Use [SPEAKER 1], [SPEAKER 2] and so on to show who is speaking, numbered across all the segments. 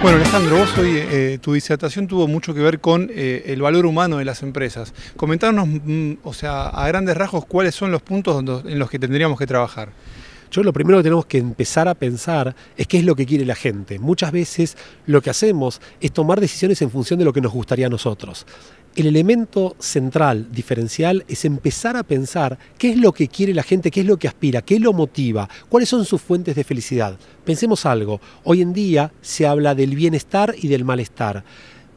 [SPEAKER 1] Bueno, Alejandro, vos hoy, eh, tu disertación tuvo mucho que ver con eh, el valor humano de las empresas. Comentarnos, mm, o sea, a grandes rasgos, cuáles son los puntos en los que tendríamos que trabajar. Yo lo primero que tenemos que empezar
[SPEAKER 2] a pensar es qué es lo que quiere la gente. Muchas veces lo que hacemos es tomar decisiones en función de lo que nos gustaría a nosotros el elemento central, diferencial, es empezar a pensar qué es lo que quiere la gente, qué es lo que aspira, qué lo motiva, cuáles son sus fuentes de felicidad. Pensemos algo, hoy en día se habla del bienestar y del malestar.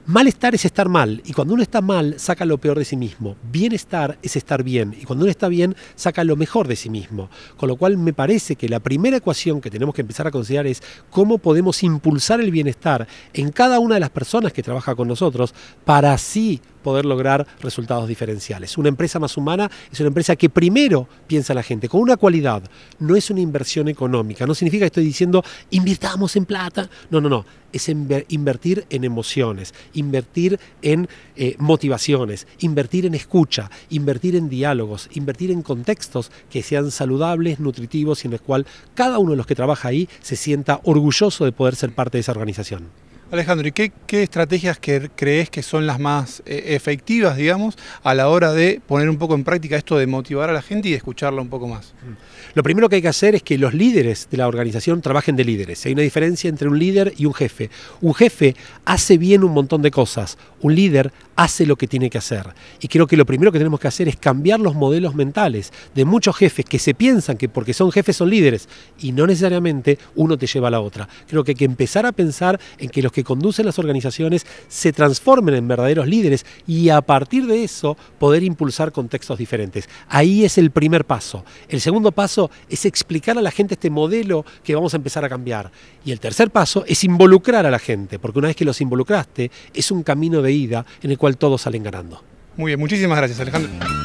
[SPEAKER 2] Malestar es estar mal y cuando uno está mal saca lo peor de sí mismo. Bienestar es estar bien y cuando uno está bien saca lo mejor de sí mismo. Con lo cual me parece que la primera ecuación que tenemos que empezar a considerar es cómo podemos impulsar el bienestar en cada una de las personas que trabaja con nosotros para así poder lograr resultados diferenciales. Una empresa más humana es una empresa que primero piensa la gente, con una cualidad. No es una inversión económica. No significa que estoy diciendo invirtamos en plata. No, no, no es invertir en emociones, invertir en eh, motivaciones, invertir en escucha, invertir en diálogos, invertir en contextos que sean saludables, nutritivos y en los cual cada uno de los que trabaja ahí se sienta orgulloso de poder ser parte de esa organización.
[SPEAKER 1] Alejandro, ¿y qué, estrategias crees que son las más eh, efectivas, digamos, a la hora de poner un poco en práctica esto de motivar a la gente y de escucharla un poco más? Mm. Lo primero que hay que hacer es que los líderes de la
[SPEAKER 2] organización trabajen de líderes. Hay una diferencia entre un líder y un jefe. Un jefe hace bien un montón de cosas. Un líder hace lo que tiene que hacer. Y creo que lo primero que tenemos que hacer es cambiar los modelos mentales de muchos jefes que se piensan que porque son jefes son líderes y no necesariamente uno te lleva a la otra. Creo que hay que empezar a pensar en que los que conducen las organizaciones se transformen en verdaderos líderes y a partir de eso poder impulsar contextos diferentes. Ahí es el primer paso. El segundo paso es explicar a la gente este modelo que vamos a empezar a cambiar. Y el tercer paso es involucrar a la gente, porque una vez que los involucraste, es un camino de ida en el cual todos salen ganando.
[SPEAKER 1] Muy bien, muchísimas gracias Alejandro.